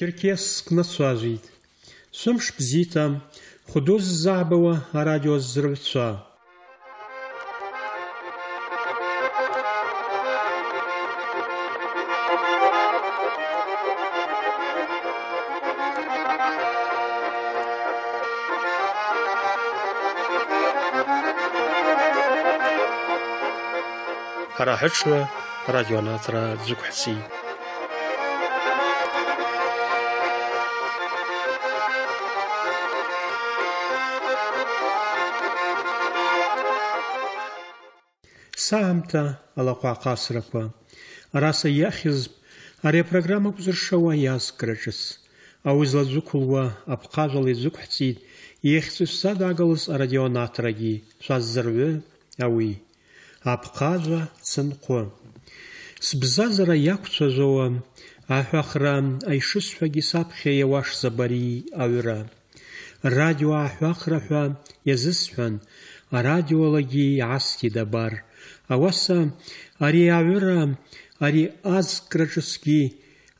Çirkiye sıkına suazit. Sümş bizitam, xuduz zahbıwa haradyo zırv sua. هەراهشوە رادیۆناترا جگحسی. саамта алақуа асрақәа, араса иахьызп ари апрограммақәа зыршауа иазкра ҿыц, ауызла зықәылуа аԥҟажәала сад ағылыз шзадаагалоз арадионаҭрагьы, шәаззырҩы ауи, аԥҟажәа цынхәы. Сбзазара ахуақыра айшыз аишысҳәагьы саԥхьа еваш забари ауыра. радио аҳәахра ҳәа иазысҳәан арадиолагьы иаасҭит бар – ауаса аре ари азкраҿысгьы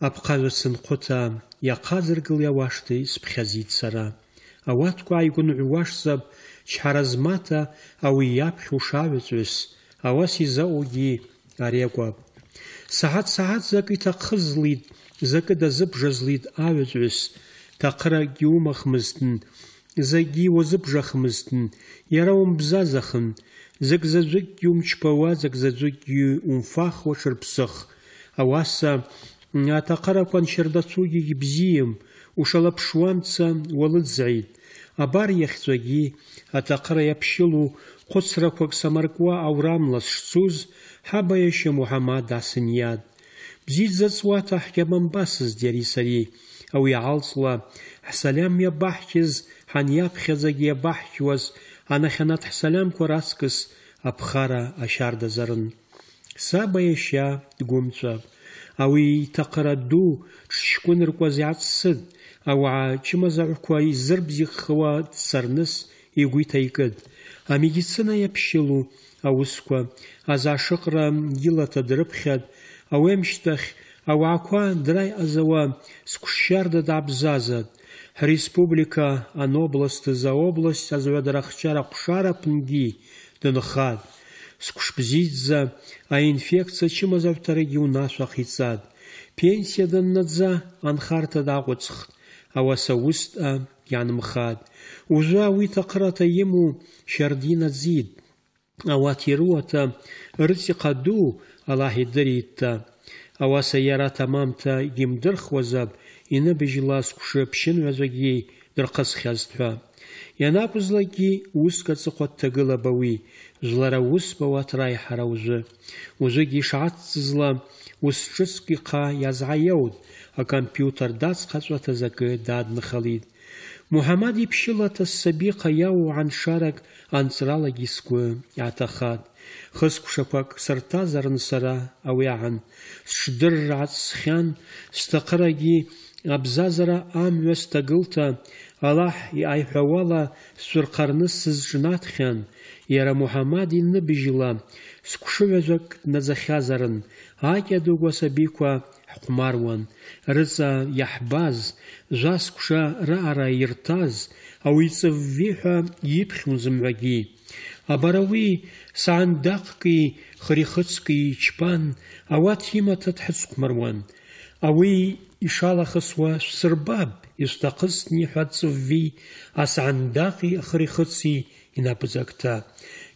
апқазысын хәыца иахъазыргыл иауашти сԥхьазит сара ауаткәа ааигәынҳәуашзап чҳара змата ауи иаԥхьа ушаавыҵәҩыс ауас изаҟоугьы ари акәап саҳаҭ-саҳаҭ закы иҭахызлит закы дазыбжазлит Тақыра ҭахыракгьы умахмызтын закгьы уазыбжахмызтын иара умбзазахын ЗакӀзэщӀыкӀ юм чпэуа, закӀзэщӀыкӀ аваса шырпсыгъ. Ауасэ атакъэракӀуэн шэрдацуу и бзийм, шуанца уэлыдзэи. Абар ехьцӀагьи атакъэрэ япщылу хъуцракуэк СамаркӀуа аурамлэс шцуз хьэбэ ещэ Мухьэмад Асыният. Бзидзэ цӀуат ахь ямамбасыз дери сэри. Ау ягӀалцӀла хӀсалям ябахькиз, хан япхьэдзагьи ябахькиуэс – анахьанат ҳсалам раскас аԥхара ашьардазарын Саба аиашьа дгәымҵәап ауи иҭаҟара ду дшшькәыныркуаз иацсыд ауаа чымазаҳәқәа изырбзиаххуа дцарныс игәы иҭаикыд амедицина иаԥшьылу аусқәа азаашыҟра илаҭа дрыԥхьад ауи амшьҭахь ауаақәа дра иҟазауа даабзазад ҳреспублика анобласт за область азҩадарахчара ҟәшара аҟынгьы дынхад скәшбзиӡа аинфекциа ачымазаҩҭарагьы унашәах иҵад пенсиа даннаӡа анхарҭа даҟәыҵхт ауаса усҭа иаанымхад ужәа уи ҭахърата имоу шьардин аӡид ауаҭ ируаҭа рыҵиҟа ду аллаҳ идыритта ауаса иара тамамта игьымдырхуазап иныбжьлас хәшеԥшьынҩаҵәагьы дырхысхьазҭәа. Ианакәызлакгьы уск аҵыхәа дҭагылап ауи, жәлара ус бауаҭра аиҳара ужәы. Ужәыгьы ишаацызла ус ҿыцк ихъа иазааиауд, акомпиутер дацхаҵәаҭаз акы даадныхалит. Муҳаммад иԥшьылаҭа ссабиха иауу аншарак анҵралагьы сгәы иаҭахат. Хыскәшақәак сырҭазарын сара ауи агӏан, сҽдырра ацсхьан, сҭахырагьы абзазара амҩа сҭагылҭа Аллаҳ иаиҳәауала сцәырхарны сызҿнаҭхьан иара Муҳаммад иныбжьла сқәшыҩаӡәак днаӡахьазарын акьадыгә асабиқәа ҳхәмаруан рыҵа иаҳбаз зәаскәша раара ирҭаз ауиҵыввиҳәа иԥхьон зымҩагьы абара уи саандақки хрихыцки ичпан ауаҭ имаҭа дҳыцхәмаруан ауи ишалахысуа уа сырбаб истақыс ҵывви, асандақи хрихыци инапыҵакта.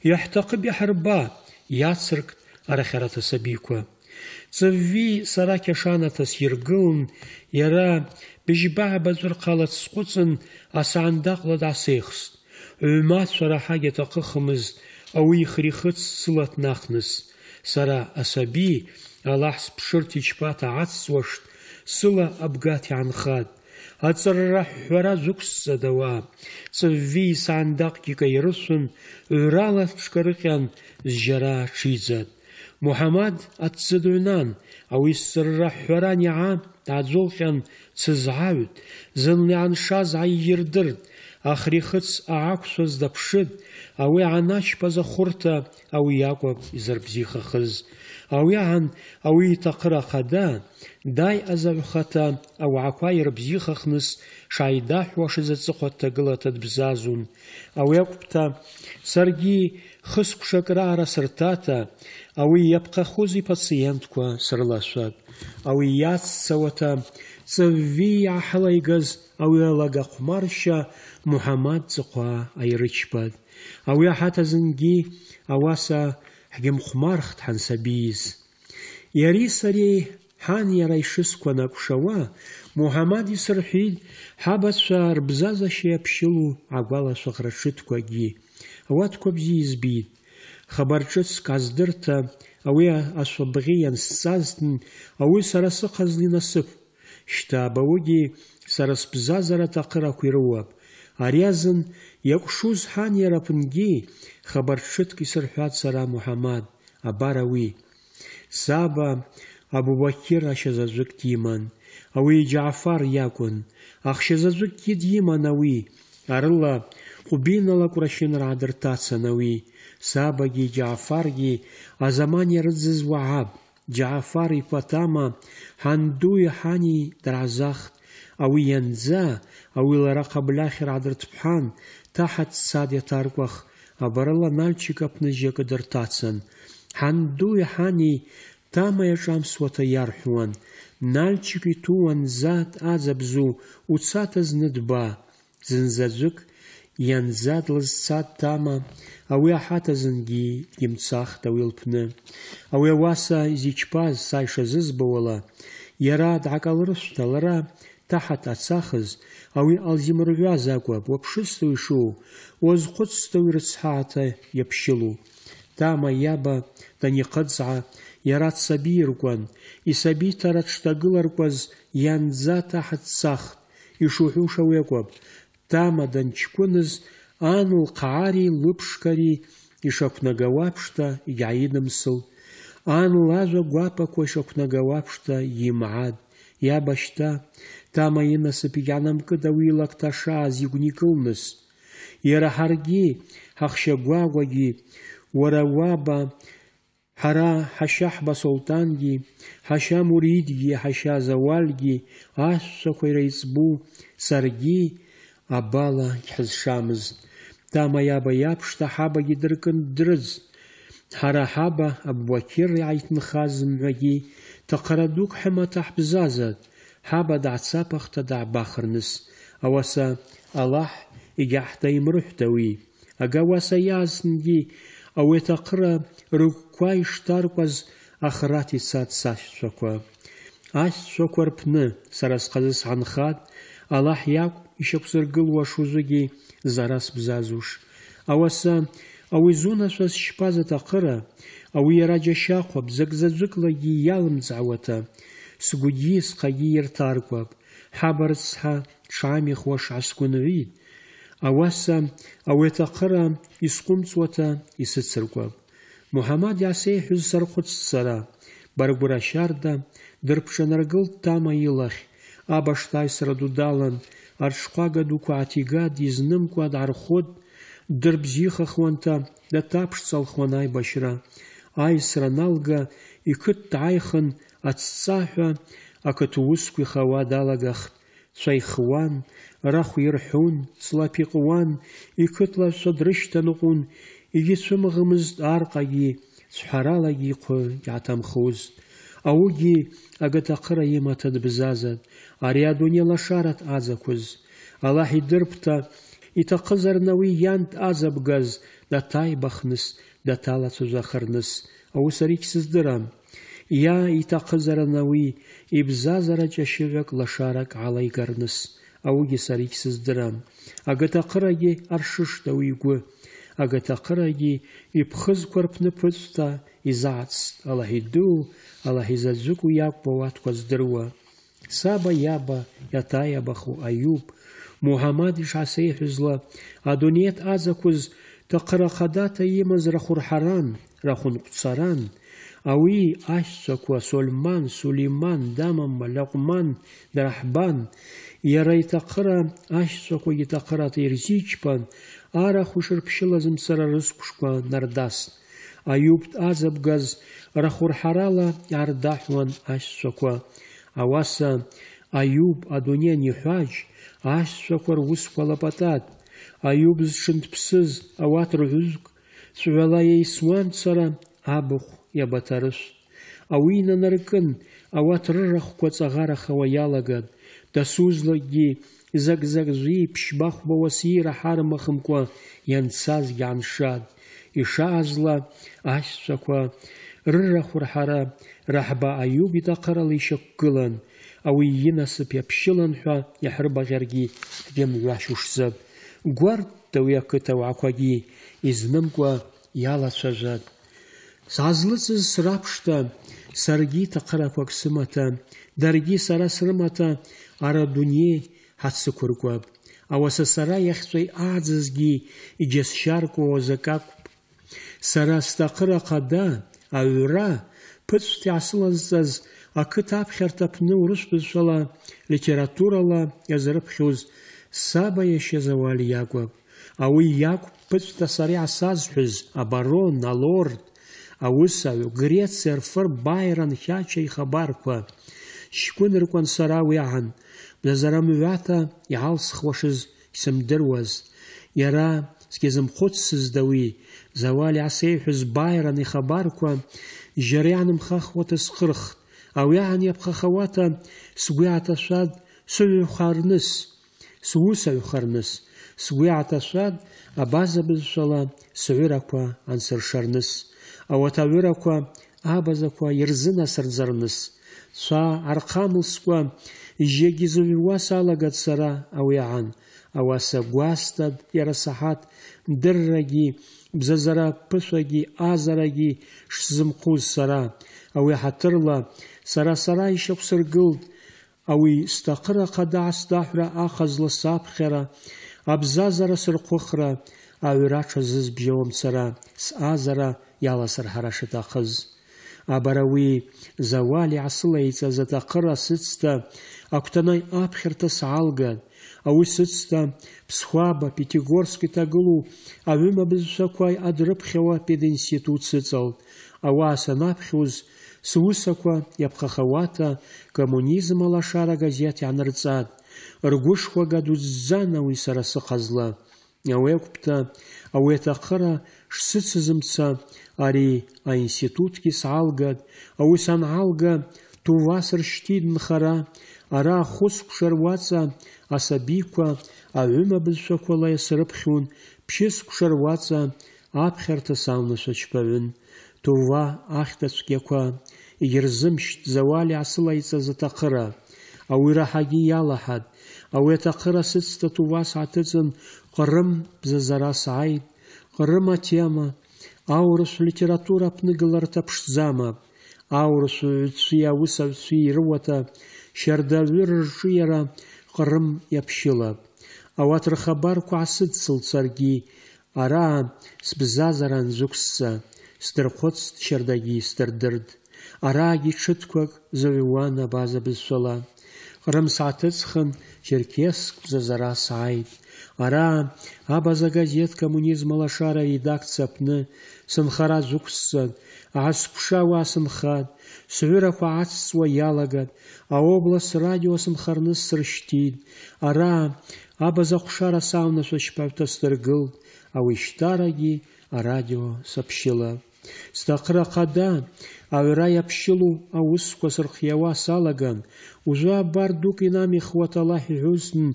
Иаҳҭахыб иаҳарба, иацыркт арахарата сабиқәа. цывви сара кешанатас яра иара базур рхала дсхәыцын, асаандаҟла даасеихст. Ҩмацәа раҳак иаҭахыхымызт, ауи хрихыц сыла Сара асаби, Аллаҳ сԥшырт ичпата ацҵуашт, сыла абгат иаанхад аҵарра ҳәҳәара зықәсҵа дауаа ҵывви саандақгьы каирысун ҩрала ҽкарыҟьан зжьара ҽиӡан муҳаммад атцы дыҩнан ауи сҵырра ҳәҳәара аниаа дааӡолҟьан цызгавит, зынлян шаз гӏаййырдыртӏ ахрихыц агӏаквшваз дапшид, ауи гӏанащпаз ахвырта ауи йакӏвапӏ йзырбзихахыз. Ауи агӏан ауи йтахъыр ахъада дай азагӏвхата ауагӏаква йырбзихахныс шгӏайдахӏвуашыз ацӏыхъва дтагылата дбзазун. Ауи акӏвпӏта саргьи хысквшакӏ раъара сыртата ауи йапхъахуз йпациентква сырлашватӏ. Ауи йаццауата цӏывви йгӏахӏылайгаз ауи алагахъвмарща Мухӏамад цӏыхъва айрычпатӏ. اویا حتی زنگی اواسا حجم خمارخت هن سبیز یاری سری حان یاری شسکو نکشوا محمدی سرحید حبت شار بزازشی اپشلو اگوالا سخرشت کو گی اوات کو بزیز بید خبرچت اوی اویا اصابغیان سازدن اوی سرس قزلی نصف شتا باوگی سرس بزازر تقره اکوی رواب اریازن یکشوز شوز هانی خبر شد که سرحاد سرها محمد اباروی سابا ابو بکیر را شزازوکتی اوی جعفر یاکن، اخ کی دیمان اوی. ارلا خوبین نلاک رشین را در تاسه نوی. سابه گی جعفر گی ازمان زمانی رزز و عب. جعفر هندوی هانی در زخ. او ینزا او لرا قبل اخر عدرت بحان تحت ساد يتارق وخ ابرلا نال چی کپن جي قدر تاسن هن دو هاني تا ما تو زاد ازب زو او سات از ندبا زن زازوك ين زاد لز سات او يحات ازن پن او یواسا زیچ پاز سای شزز بولا یرا دعقل даҳаҭацахыз, ауаҩ алзимыржәаз акәып, уаԥшысҭоу ишуу, уазхәыцсҭоу ирыцҳааҭа иаԥшьылу. Тама яба, иаба данихыӡаа, иара дсабиркуан, исабиҭара дшҭагыларкуаз ианӡа ҭаҳаҭцахт, ишуҳәуша уи акәып. Тама данҷкәыныз, ан лҟаари лыԥшқари ишақәнагауа ԥшҭа иааидымсылт. Ан лажәа гәапақәа ишақәнагауа ԥшҭа имаад. یا باشتا تا ما یه نسپیانم که دوی لکتاشا از یکنی کلنس یه را هرگی هخش گواگی ورا وابا هشه با سلطانگی هشا موریدگی هشا زوالگی آش سخوی رئیس بو سرگی ابالا کز شامز تا ما یا با یابشتا حابا گی درکن درز هرا حابا ابوکیر عیتن خازم تقردوك حما تحبزازد حابا دع صابخ تدع باخرنس اواسا الله اجاح تايم روح تاوي اگا واسا يازن دي او اتقر روكواي شتار قز اخراتي ساد ساش شكوا اش شكوا ربنا سرس قزيس عن خاد الله يجاح يشبسر و شوزوكي زراس بزازوش او اواسا Ауи зунашва сщпаз атахъыра, ауи йара джьащахъва бзакӏ-заджвыкӏлагьи йалымцӏгӏауата сгвгьи схъагьи йыртаркӏвапӏ, хӏабарцхӏа дшгӏамихуаш гӏасгвынгӏви, ауаса ауи атахъыра йскъвымцӏуата йсыцыркӏвапӏ. Мухӏамад йгӏасейхӏвыз сархъвыццара, баргвра щарда дырпшӏанаргылтӏ тама йылахь, аба штайсра ду далан, аршхъвага дуква гӏатигатӏ, дырбзиха хланта датаԥшцалхуан аибашьра аисра аналга иқыҭ дааихын аҵҵаҳәа ақыҭуусқәа ихауа далагахт цәа ихуан рахә ирҳәун ҵлаԥ иҟуан иқыҭлашәа дрышьҭаныҟәун егьицәымӷымызт арҟагьы цәҳаралагьы иқәы иааҭамхозт аугьы агатаҟыра имаҭа ематад ари ариадуни лашарат аӡақәыз аллаҳ дырпта, иҭахызар науи иан азабгаз даҭаибахныс даҭалацәажә ахырныс аус аригь сыздырам иа иҭахызар науи ибзазараҿ лашарак алаигарныс аугьы саригь сыздырам агаҭахырагьы аршышт ауи игәы агаҭахырагьы иԥхызқәа рԥны ԥыцәҭа изааҵт аллаҳ иду аллаҳ изаӡәыку иакәым ауаткәа здыруа саба иаба иаҭаиабаху аиуб محمد شاسه حزله ادونیت از کوز تقر قرخدا یمز رخور حران رخون قصران اوی اش سکو سلمان سلیمان دام لقمان درحبان یرای تا قرا اش سکو یتا قرا تا آره خوشر پشل ازم سر رسکش کو نردست ایوبت از ابگز رخور حرالا اردحوان اش سکو اواسا ایوب ادونیه نیخواج ашәцәақәа русқәа лапатат, аиубз шынтԥсыз ауат рҳәызк, ҵәҩала еисуан сара абахә иабатарышә. Ауи инанаркын, ауат рырахқәа ҵаӷарахауа иалаган, дасузлагьы закзакзви ԥшьбахәба уасира ҳармахымкәа ианцаз иааншан, ишаазла ашәцәақәа рырахә раҳба аиуб идаҟарала ишьақәгылан, ауи йынасып йапщылан хӏва йхӏырбагъьаргьи хӏгьымгӏващушзы гвардта ауи акыт ауагӏаквагьи йызнымкӏва йалачважватӏ сгӏазлыцӏыз срапшта сарги тахъыраквакӏ сымата дарги сара срымата ара дуне хатсы хӏатсыквыркӏвапӏ ауаса сара йахьчӏва йъадзызгьи йджьасщаркӏуа озакак. сара стахъыр када аура, пыцӏвта йгӏасылазцӏаз ақыт аԥхьарҭаԥны урысбызшәала литературала иазырыԥхьоз саба иашьа зауал ауи иакә ԥыҵәҵас сара асазҳәыз абарон алорд аусаҩ грециа рфыр баиран хьача ихабарқәа шькәыныркәан сара уи аҳан бназарамҩата иҳалсхуашыз исымдыруаз иара сгьазымхәыцсызда уи зауали асеиҳәыз баиран ихабарқәа жьара иаанымхахуа ҭысхырхт او یعن یبخه خواتا سوی سویو سوی خارنس سوی سوی خارنس سوی عطشاد ابازه بزشالا سوی راکوا انسر شارنس او تاوی راکوا ابازه کوا یرزن اصر زرنس سا ارخامل سوا جیگی زوی واسا لگد سرا او یعن او اسا گواستد یرا در رگی، بززرا پسوگی آزرگی، شزمقوز سرا او حترلا سرا سرا ایشق سر اوی استقر قد عصد احرا آخز لساب خیرا سر اوی راچ زز سرا س آز را یال سر تاخز زوال عصل ایتز تقر ستا اکتنای آب خیرت ауи сыцта Ԥсхәаба, Пятигорск иҭагылоу аҩыма бызшәақәа адрыԥхьауа пединститут сыҵалт. ауа санаԥхьуз сусақәа иаԥхахауата коммунизм алашара агазеҭ гаду Ргәышхәага дуӡӡан ауи сара сыхазла. Ауи а ауи аҭахыра шсыцызымца, ари аинститутгьы саалгат, ауи санаалга, Тувас ршьҭит нхара, ара ахәыцкәша руаҵа асабиқәа аҩыма бызшәақәала иасрыԥхьон ԥшьыскәша руаҵа аԥхьарҭа салнашәа џьбаҩын ҭоува ахьҭа цәгьақәа ирзымшьҭӡауа иаасылаиҵаз аҭахыра ауаҩ раҳагьы иалаҳад ауи аҭахыра сыцта тува сааҭыҵын ҟарым бзазара сааит ҟарым атема аурыс литература аԥныгыларҭа ԥшӡама аурысу үтсия уса уси руата шардавыр жира қырым иаԥшьыла ара рхабарқәа аасыдсылҵаргьы араа Ара нзықәсса көк шьардагьы сдырдырд араагьы ҽыҭқәак зыҩуан сола. Қырым ҟрым сааҭыҵхын черкесск бзазара Ара, ара абаза газет коммунизм алашара редакциа сынхара зықәссан аазқәшауа асымхан сҩырақәа ацҵуа а аобласт радио харны сыршьҭит ара абаза ахәшара саунашәа шьԥарҭа сдыргылт ауеишьҭарагьы радио саԥшьыла сҭахра қада аҩра иаԥшьылоу аусқәа сырхиауа салаган, ужәы абар дук инамихуата Аллаҳ иҳәозтәны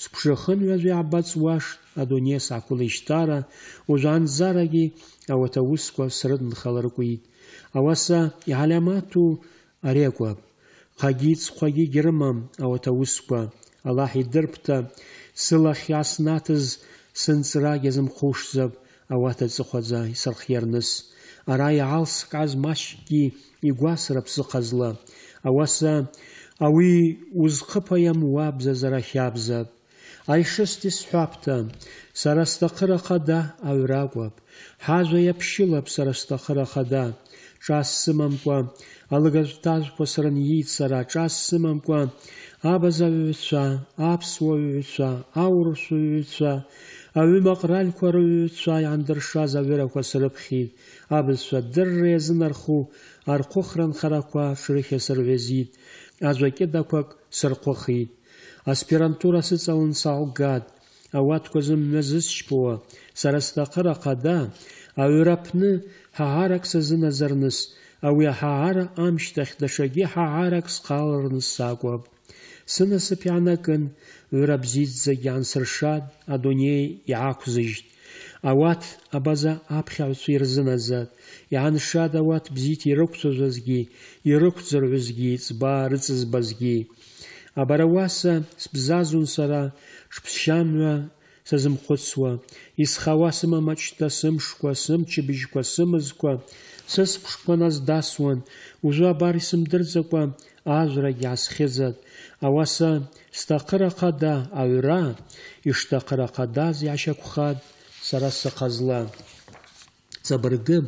сыԥшахынҩажәа иаабаҵуаш адунеи саақәылеишьҭара, ужәы анзарагьы ауат аусқәа срыдынхаларкуеит. Ауаса иҳалиамату ари акәап. Хагьы ицхәагьы гьрымам ауат аусқәа. Аллаҳ идырԥта, сылахь иаснаҭыз сынҵрагь азымхушзап ауат аҵыхәаӡа исырхиарныс. ара иаалскааз маҷкгьы игәасрап зыҟазла ауаса ауи узхыԥа иамуа бзазара хьабзап аишысти сҳәапта сара сҭахыра хада аҩра ҳажәа иаԥшьылап сара сҭахыра хада ҿас сымамкәа алыгажәтажәқәа срыниит сара ҿас сымамкәа абазаҩҩцәа аԥсуаҩҩцәа аурысҩҩцәа ვიმაყრალ ქვარ ვიცვაი ანდრშა ზავერაქვა სრფხი აბლსვა დრეზნარხუ არქოხრან ხარაქვა შრიხე სრვეზი აზვაკედაქვა სრყოხი ასპირანტურა სწავლ საუგად ავატკოზმ მეზის შპო სარასტაყრა ყადა ავერაფნი ჰაარაქსზი ნაზარნის ავი ჰაარ ამშტახდაშაგი ჰაარაქს ყალრნის საკვაბ Сына сыԥианакын, ырабзиӡа иаансыршад адунеи иаақәзыжьт. Ауаҭ абаза аԥхьаҩцәа ирзыназад, иааншад ауаҭ бзиҭ ирықәҵәозазгьы, ирықәӡырҩызгьы, ҵба рыҵызбазгьы. Абара уаса сбзазун сара, шԥсшьамҩа сазымхәыцуа, исхауа сымам сымшква сымшқәа, сымчыбжьқәа, сымызқәа, сысԥшқәа насдасуан, ужәы абар исымдырӡакәа азра иаазхьыӡат ауаса сҭахырахада аҩра ишҭахырахадаз иашьақәхад сара сыҟазла ҵабыргып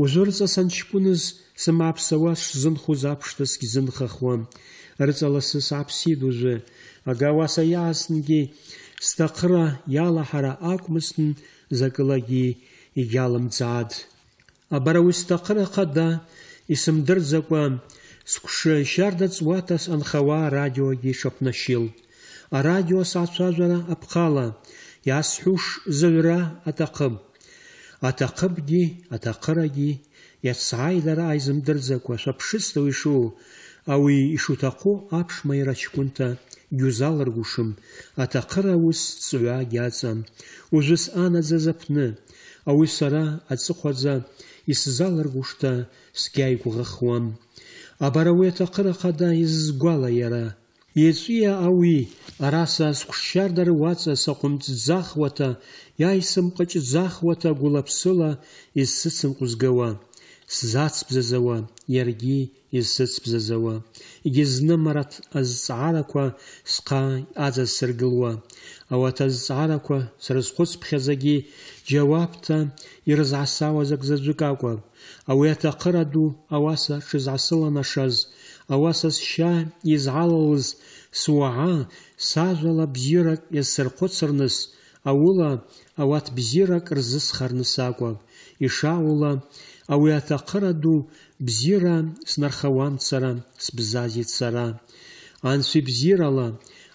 ужәырҵасан ҷкәыныз сымааԥсауа сшзынхоз аԥшҭа сгьзынхахуам рыҵаласы сааԥсит ужәы ага ауаса иааснгьы сҭахыра иалаҳара акәмысн закылагьы егьалымҵааит абар уи сҭахыра хада исымдырӡакәа Сқәшы шьарда ҵуатас анхауа арадиогьы ҽаԥнашьил. Арадио сацәажәара аԥхала, иасҳәуш зыҩра аҭахым. Аҭахымгьы, аҭахырагьы, иацааилара аизымдырӡакәа Ауи ишуу, ауаҩ ишуҭаху аԥшәма иара ҷкәынҭа иузалыргәышым, Атақыра аус ҵҩа иаҵам, ужәыс анаӡаз аԥны, Ауи сара аҵыхәаӡа исзалыргәышта сгьааигәаӷахуам абарауи аҭахырахада изызгәала яра. иаҵәиа ауи араса ара са сҟәшшьардара уаҵа саҟәымҵӡахуата иааисымҟаҿӡахуата гәылаԥсыла изсыцымкәызгауа сзацбзазауа иаргьы изсыцбзазауа егьызны марат азҵаарақәа схъа аҵасыргылуа ауат азҵаарақәа срызхәыцԥхьаӡагьы џьауапта ирызعасауаз ак заҵәык акәым ауи аҭахыра ду ауаса шызعасыланашаз ауаса сшьа изعалалыз суаӷа сажәала бзиарак иазсырхәыцырныс ауыла ауат бзирак рзысхарныс акәым ишаула ауи аҭахыра ду бзиара снархауан сара сбзазит сара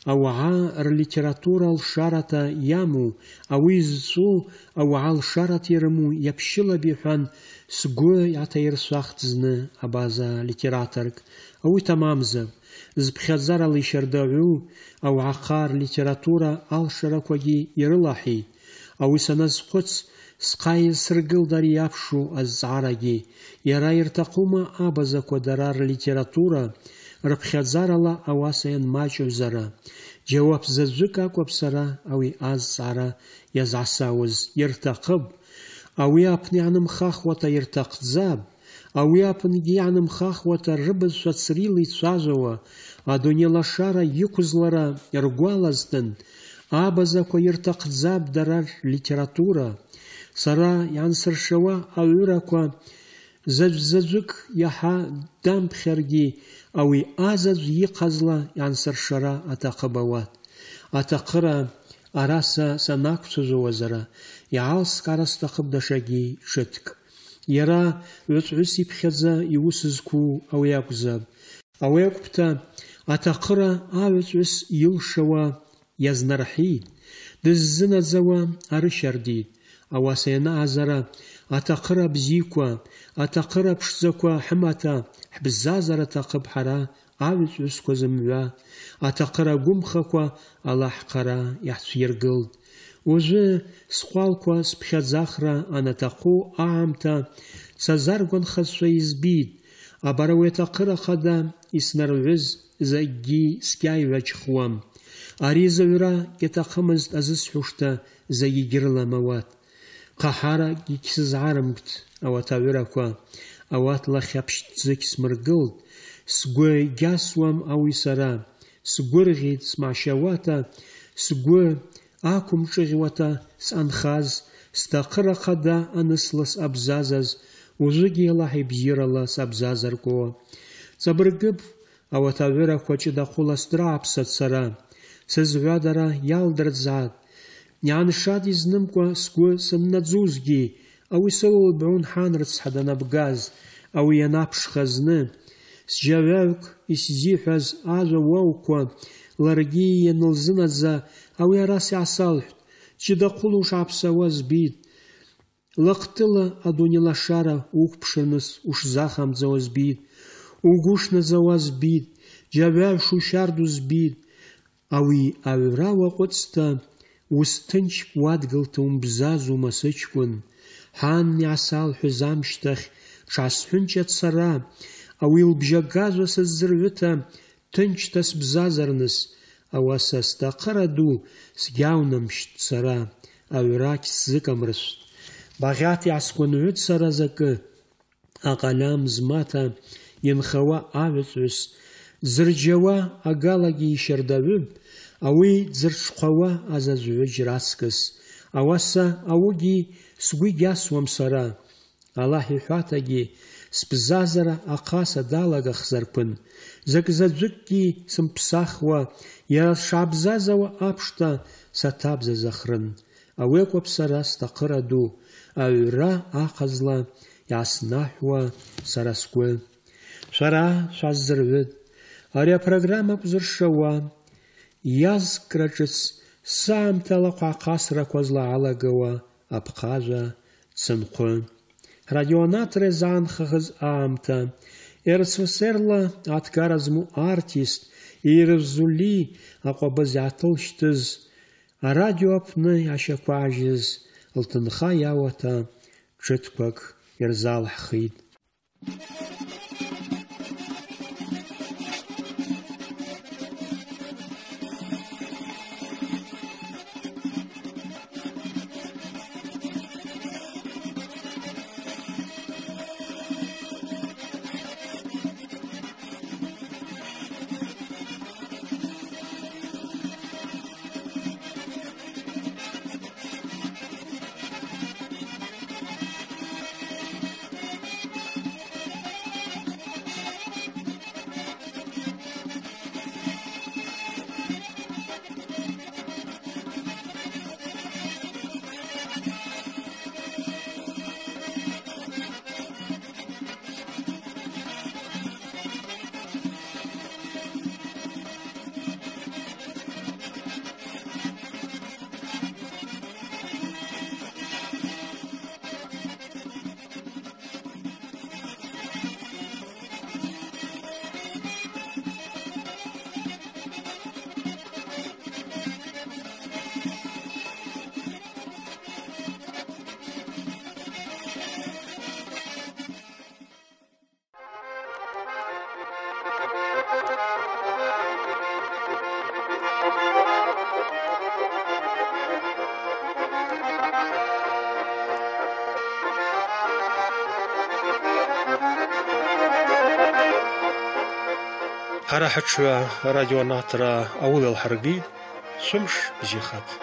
أوعى рлитературал шарата иамоу, ауи зҵәу ауаа лшарата ирымоу иаԥшьылап иҳәан, сгәы иаҭаирсәахт зны абаза литераторк. Ауи тамамзар, зԥхьаӡарала ишьардаҩу ауаахар литература алшарақәагьы ирылаҳи. Ауи саназхәыц, схъа йсыргылд ари иапшу азҵаарагьы, иара ирҭахума абазаква дара рлитература, литература, рыԥхьаӡарала ауаса ианмаҷозара џьауап заҵәык акәап сара ауи азҵаара иазаҳсауаз ирҭахып ауи апны иаанымхахуата ирҭахӡап ауи апынгьы иаанымхахуата рыбызшәа црила ицәажәауа адунеи лашара иқәызлара ргәалазтәын абазақәа ирҭахӡап дара литература сара иансыршауа аҩырақәа заҵә заҵәык иаҳа дамԥхьаргьы ئەوی ئازەز ی قەزڵە یان سەرشەرە ئەتاقە بەوات ئەتەقرە ئاراسە سەناک سزۆوەزەرە یاعاڵس کارەستەقب دەشەگی شتک یێرا لەتعوسی بخێزە یوسزک و ئەوەیە گوزە ئەوەیە کوپتە ئەتەقرە ئاوس یوشەوە یەزنەرحی دززنەزەوە هەر شەردید ئەوە سێنە ئازەرە ئەتەقرە بزیکوە ئەتەقرە پشتزەکوە حمەتە ҳбзазара аҭахып ҳара аҩҵәҩысқәа зымҩа, аҭахара гәымхақәа Аллаҳ хара иаҳцәиргылт. Уажәы сҟәалқәа сԥхьаӡахра анаҭаху аамҭа сазаргәанхазшәа избит, абара уи аҭахыра хада иснарҩыз закгьы сгьааиҩаџьхуам. Ари заҩра иаҭахымызт азысҳәушҭа зегьы гьрыламауат. Ҟаҳаракгьы сызаарымгт ауаҭаҩырақәа ауат лахь аԥшьҭӡыгь смыргылт, сгәы гьасуам ауи сара, сгу смашьауата, сгәы ақәымҿыӷьуата санхаз, сҭахыра хада аныслас абзазаз, ужвыгьи Аллаҳ ибзиарала сабзазаркӏо. Ҵабыргып, ауат аҩырақәа ҷыда хуластыра сдрааԥсат сара, сызҳәадара иалдырӡаат, иааншад изнымкәа сгәы сымнаӡузгьы, Ауи сылалбгӏун хӏанрыцхӏа данабгаз, ауи йанапшха зны, сжьагӏвагӏвкӏ йсзихӏваз ажва уауква ларгьи йанылзынадза ауи араса йгӏасалхӏвтӏ, джьыдахъвыла ушгӏапсауа збитӏ, лахътыла адуней лашара уыквпшырныс ушзахамдзауа збитӏ, угвы шнадзауа збитӏ, джьагӏвагӏв шущарду збитӏ, ауи агӏвра уакъвыцта устынч тынчпӏ уадгылта бзазу сычкӏвын ҳаан иаасалҳәыз амшьҭахь ҽаасҳәынҷат сара ауаҩ лбжьагазуа сыззырҩыҭа ҭынчта сбзазарныс ауаса сҭахара ду сгьаунамшьт сара аҩрақь сзыкамрышәт багъьаҭ иаасгәанҩыт сара закы аҟалам змаҭа инхауа аҩаҵәҩыс зырџьауа агалагьы ишьардаҩы ауи дзырҽхәауа азазвҩыџь раҵкыс ауаса аугьы сгәы иасуам сара Аллаҳ иҳәаҭагьы сбзазара ахаса далагахзарԥын закзаӡәыкгьы сымԥсахуа иара сшаабзазауа аԥшҭа саҭабзазахрын ауекәап сара сҭахыра ду аҩра ахазла иааснаҳәуа сара сгәы шәара программа ари апрограмма ақәзыршауа иазкра ҿыц саамҭалақәа козла злаалагауа апхъашӏэ, цымкъвы. Районат Рязан хыгъыз аъамтэ РСФСРла аткара артист Ирзули Радиопны ашакважыз, арадио апны йащакважьыз лтынха йауата Thank you. Хара хачва радионатра аулел харги сумш зихат.